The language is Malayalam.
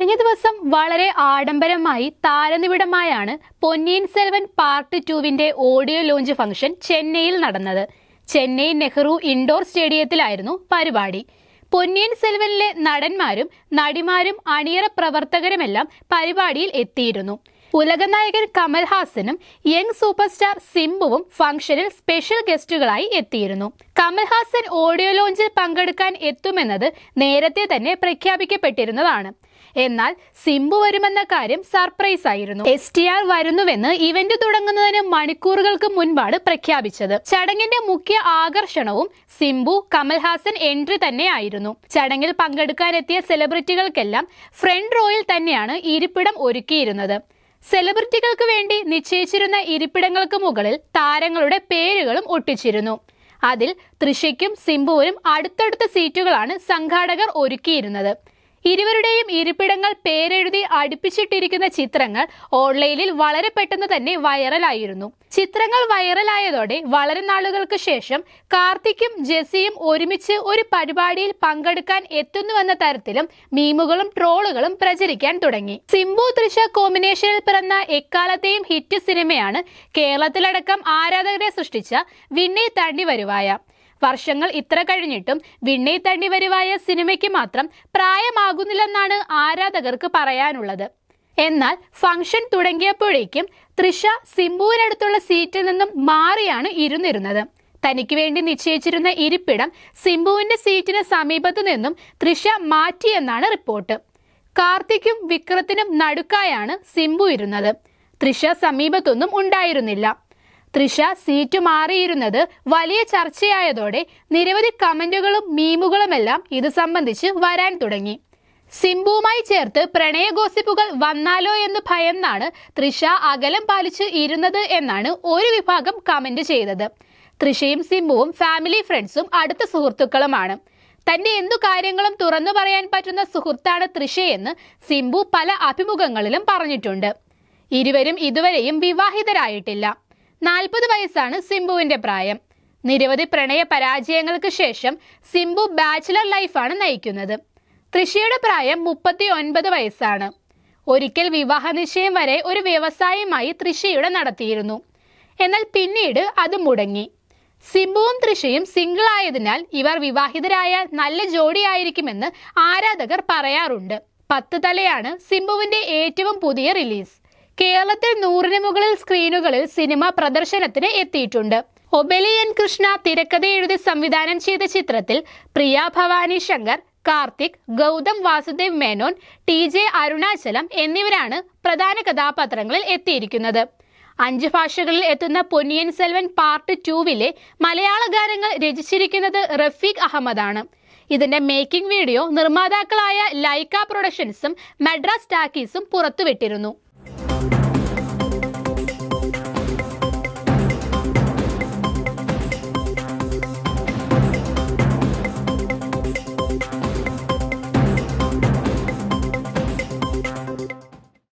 കഴിഞ്ഞ ദിവസം വളരെ ആഡംബരമായി താരനിബിഡമായാണ് പൊന്നിയിൻ സെൽവൻ പാർട്ട് ടുവിന്റെ ഓഡിയോ ലോഞ്ച് ഫംഗ്ഷൻ ചെന്നൈയിൽ നടന്നത് ചെന്നൈ നെഹ്റു ഇൻഡോർ സ്റ്റേഡിയത്തിലായിരുന്നു പരിപാടി പൊന്നിയിൻ സെൽവനിലെ നടന്മാരും നടിമാരും അണിയറ പ്രവർത്തകരുമെല്ലാം പരിപാടിയിൽ എത്തിയിരുന്നു ഉലകനായകൻ കമൽഹാസനും യങ് സൂപ്പർ സ്റ്റാർ സിംബുവും ഫംഗ്ഷനിൽ സ്പെഷ്യൽ ഗസ്റ്റുകളായി എത്തിയിരുന്നു കമൽഹാസൻ ഓഡിയോ ലോഞ്ചിൽ പങ്കെടുക്കാൻ എത്തുമെന്നത് നേരത്തെ തന്നെ പ്രഖ്യാപിക്കപ്പെട്ടിരുന്നതാണ് എന്നാൽ സിംബു വരുമെന്ന കാര്യം സർപ്രൈസ് ആയിരുന്നു എസ് ടി ആർ വരുന്നുവെന്ന് ഇവന്റ് തുടങ്ങുന്നതിന് മണിക്കൂറുകൾക്ക് മുൻപാണ് പ്രഖ്യാപിച്ചത് ചടങ്ങിന്റെ മുഖ്യ ആകർഷണവും സിംബു കമൽഹാസൻ എൻട്രി തന്നെയായിരുന്നു ചടങ്ങിൽ പങ്കെടുക്കാനെത്തിയ സെലിബ്രിറ്റികൾക്കെല്ലാം ഫ്രണ്ട് റോയിൽ തന്നെയാണ് ഇരിപ്പിടം ഒരുക്കിയിരുന്നത് സെലിബ്രിറ്റികൾക്ക് വേണ്ടി നിശ്ചയിച്ചിരുന്ന ഇരിപ്പിടങ്ങൾക്ക് മുകളിൽ താരങ്ങളുടെ പേരുകളും ഒട്ടിച്ചിരുന്നു അതിൽ തൃശയ്ക്കും സിംബുവിനും അടുത്തടുത്ത സീറ്റുകളാണ് സംഘാടകർ ഒരുക്കിയിരുന്നത് ഇരുവരുടെയും ഇരിപ്പിടങ്ങൾ പേരെഴുതി അടുപ്പിച്ചിട്ടിരിക്കുന്ന ചിത്രങ്ങൾ ഓൺലൈനിൽ വളരെ പെട്ടെന്ന് തന്നെ വൈറലായിരുന്നു ചിത്രങ്ങൾ വൈറലായതോടെ വളരെ നാളുകൾക്ക് ശേഷം കാർത്തിക്കും ജെസിയും ഒരുമിച്ച് ഒരു പരിപാടിയിൽ പങ്കെടുക്കാൻ എത്തുന്നുവെന്ന തരത്തിലും മീമുകളും ട്രോളുകളും പ്രചരിക്കാൻ തുടങ്ങി സിംബു തൃശ കോമ്പിനേഷനിൽ പിറന്ന എക്കാലത്തെയും ഹിറ്റ് സിനിമയാണ് കേരളത്തിലടക്കം ആരാധകരെ സൃഷ്ടിച്ച വിന്നെ തണ്ടി വരുവായ വർഷങ്ങൾ ഇത്ര കഴിഞ്ഞിട്ടും വിണ്ണി തണ്ടി വരുവായ സിനിമയ്ക്ക് മാത്രം പ്രായമാകുന്നില്ലെന്നാണ് ആരാധകർക്ക് പറയാനുള്ളത് എന്നാൽ ഫംഗ്ഷൻ തുടങ്ങിയപ്പോഴേക്കും തൃഷ സിംബുവിനടുത്തുള്ള സീറ്റിൽ നിന്നും മാറിയാണ് ഇരുന്നിരുന്നത് തനിക്ക് വേണ്ടി നിശ്ചയിച്ചിരുന്ന ഇരിപ്പിടം സിംബുവിന്റെ സീറ്റിന് സമീപത്തു നിന്നും തൃഷ മാറ്റിയെന്നാണ് റിപ്പോർട്ട് കാർത്തിക്കും വിക്രത്തിനും നടുക്കായാണ് സിംബു ഇരുന്നത് തൃഷ സമീപത്തൊന്നും ഉണ്ടായിരുന്നില്ല തൃഷ സീറ്റ് മാറിയിരുന്നത് വലിയ ചർച്ചയായതോടെ നിരവധി കമന്റുകളും മീമുകളുമെല്ലാം ഇത് സംബന്ധിച്ച് വരാൻ തുടങ്ങി സിംബുവുമായി ചേർത്ത് പ്രണയ ഗോസിപ്പുകൾ വന്നാലോ എന്ന് ഭയന്നാണ് തൃഷ അകലം പാലിച്ച് ഇരുന്നത് എന്നാണ് ഒരു വിഭാഗം കമന്റ് ചെയ്തത് തൃഷയും സിംബുവും ഫാമിലി ഫ്രണ്ട്സും അടുത്ത സുഹൃത്തുക്കളുമാണ് തന്റെ എന്തു കാര്യങ്ങളും തുറന്നു പറയാൻ പറ്റുന്ന സുഹൃത്താണ് തൃഷയെന്ന് സിംബു പല അഭിമുഖങ്ങളിലും പറഞ്ഞിട്ടുണ്ട് ഇരുവരും ഇതുവരെയും വിവാഹിതരായിട്ടില്ല നാൽപ്പത് വയസ്സാണ് സിംബുവിന്റെ പ്രായം നിരവധി പ്രണയ പരാജയങ്ങൾക്ക് ശേഷം സിംബു ബാച്ചിലർ ലൈഫാണ് നയിക്കുന്നത് തൃഷിയുടെ പ്രായം മുപ്പത്തി ഒൻപത് വയസ്സാണ് ഒരിക്കൽ വിവാഹ നിശ്ചയം വരെ ഒരു വ്യവസായമായി തൃഷിയുടെ നടത്തിയിരുന്നു എന്നാൽ പിന്നീട് അത് മുടങ്ങി സിംബുവും തൃഷയും സിംഗിൾ ആയതിനാൽ ഇവർ വിവാഹിതരായ നല്ല ജോഡിയായിരിക്കുമെന്ന് ആരാധകർ പറയാറുണ്ട് പത്ത് തലയാണ് സിംബുവിന്റെ ഏറ്റവും പുതിയ റിലീസ് കേരളത്തിൽ നൂറിന് മുകളിൽ സ്ക്രീനുകളിൽ സിനിമ പ്രദർശനത്തിന് എത്തിയിട്ടുണ്ട് എൻ കൃഷ്ണ തിരക്കഥ എഴുതി സംവിധാനം ചെയ്ത ചിത്രത്തിൽ പ്രിയ ഭവാനി ശങ്കർ കാർത്തിക് ഗൗതം വാസുദേവ് മേനോൻ ടി ജെ അരുണാചലം എന്നിവരാണ് പ്രധാന കഥാപാത്രങ്ങളിൽ എത്തിയിരിക്കുന്നത് അഞ്ച് ഭാഷകളിൽ എത്തുന്ന പൊന്നിയൻ സെൽവൻ പാർട്ട് ടുവിലെ മലയാള ഗാനങ്ങൾ രചിച്ചിരിക്കുന്നത് റഫീഖ് അഹമ്മദാണ് ഇതിന്റെ മേക്കിംഗ് വീഡിയോ നിർമ്മാതാക്കളായ ലൈക്ക പ്രൊഡക്ഷൻസും മെഡ്രാസ് ടാക്കീസും പുറത്തുവിട്ടിരുന്നു